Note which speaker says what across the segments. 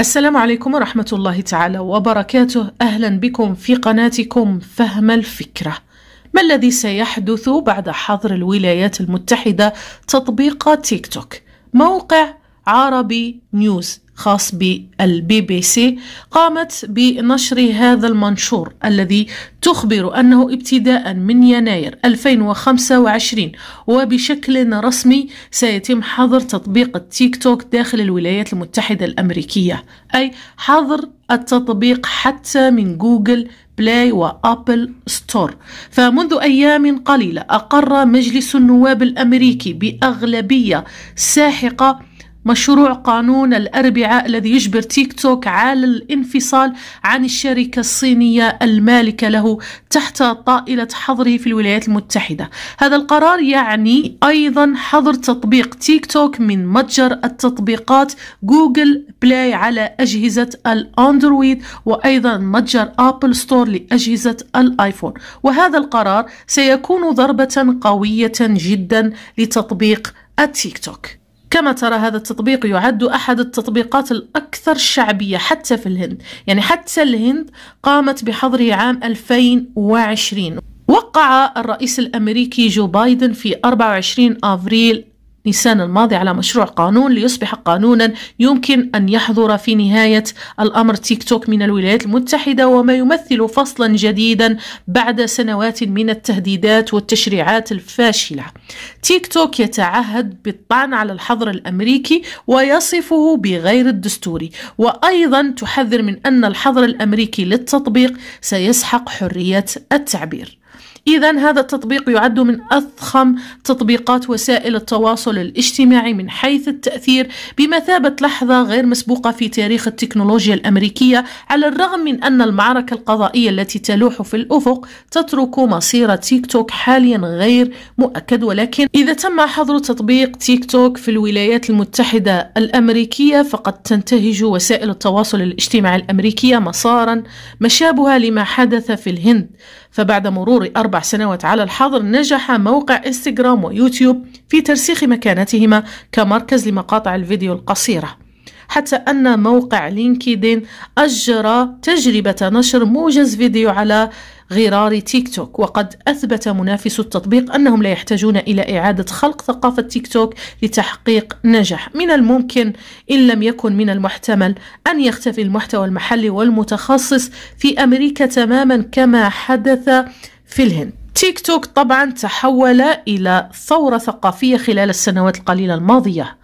Speaker 1: السلام عليكم ورحمة الله تعالى وبركاته أهلا بكم في قناتكم فهم الفكرة ما الذي سيحدث بعد حظر الولايات المتحدة تطبيق تيك توك موقع عربي نيوز خاص بالبي بي سي قامت بنشر هذا المنشور الذي تخبر أنه ابتداء من يناير 2025 وبشكل رسمي سيتم حظر تطبيق التيك توك داخل الولايات المتحدة الأمريكية أي حظر التطبيق حتى من جوجل بلاي وابل ستور فمنذ ايام قليله اقر مجلس النواب الامريكي باغلبيه ساحقه مشروع قانون الأربعاء الذي يجبر تيك توك على الانفصال عن الشركة الصينية المالكة له تحت طائلة حظره في الولايات المتحدة هذا القرار يعني أيضا حظر تطبيق تيك توك من متجر التطبيقات جوجل بلاي على أجهزة الأندرويد وأيضا متجر أبل ستور لأجهزة الآيفون وهذا القرار سيكون ضربة قوية جدا لتطبيق التيك توك كما ترى هذا التطبيق يعد أحد التطبيقات الأكثر شعبية حتى في الهند يعني حتى الهند قامت بحظره عام 2020 وقع الرئيس الأمريكي جو بايدن في 24 أفريل نيسان الماضي على مشروع قانون ليصبح قانونا يمكن أن يحظر في نهاية الأمر تيك توك من الولايات المتحدة وما يمثل فصلا جديدا بعد سنوات من التهديدات والتشريعات الفاشلة تيك توك يتعهد بالطعن على الحظر الأمريكي ويصفه بغير الدستوري وأيضا تحذر من أن الحظر الأمريكي للتطبيق سيسحق حرية التعبير إذا هذا التطبيق يعد من أضخم تطبيقات وسائل التواصل الاجتماعي من حيث التأثير بمثابة لحظة غير مسبوقة في تاريخ التكنولوجيا الأمريكية على الرغم من أن المعركة القضائية التي تلوح في الأفق تترك مصير تيك توك حاليا غير مؤكد ولكن إذا تم حظر تطبيق تيك توك في الولايات المتحدة الأمريكية فقد تنتهج وسائل التواصل الاجتماعي الأمريكية مسارا مشابها لما حدث في الهند فبعد مرور أربع سنوات على الحظر نجح موقع انستغرام ويوتيوب في ترسيخ مكانتهما كمركز لمقاطع الفيديو القصيرة حتى أن موقع لينكيدين أجرى تجربة نشر موجز فيديو على غرار تيك توك وقد أثبت منافس التطبيق أنهم لا يحتاجون إلى إعادة خلق ثقافة تيك توك لتحقيق نجاح من الممكن إن لم يكن من المحتمل أن يختفي المحتوى المحلي والمتخصص في أمريكا تماما كما حدث في الهند تيك توك طبعا تحول إلى ثورة ثقافية خلال السنوات القليلة الماضية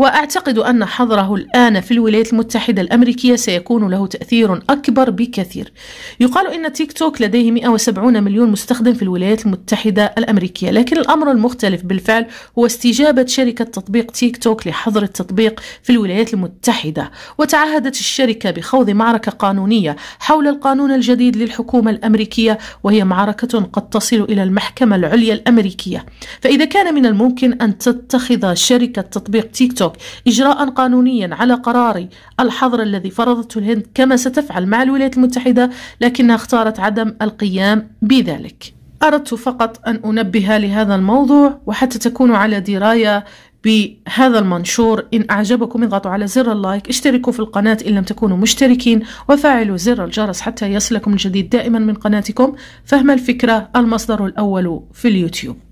Speaker 1: وأعتقد أن حظره الآن في الولايات المتحدة الأمريكية سيكون له تأثير أكبر بكثير يقال أن تيك توك لديه 170 مليون مستخدم في الولايات المتحدة الأمريكية لكن الأمر المختلف بالفعل هو استجابة شركة تطبيق تيك توك لحظر التطبيق في الولايات المتحدة وتعهدت الشركة بخوض معركة قانونية حول القانون الجديد للحكومة الأمريكية وهي معركة قد تصل إلى المحكمة العليا الأمريكية فإذا كان من الممكن أن تتخذ شركة تطبيق تيك توك التوك إجراء قانونيا على قرار الحظر الذي فرضته الهند كما ستفعل مع الولايات المتحدة لكنها اختارت عدم القيام بذلك أردت فقط أن أنبه لهذا الموضوع وحتى تكونوا على دراية بهذا المنشور إن أعجبكم اضغطوا على زر اللايك اشتركوا في القناة إن لم تكونوا مشتركين وفعلوا زر الجرس حتى يصلكم الجديد دائما من قناتكم فهم الفكرة المصدر الأول في اليوتيوب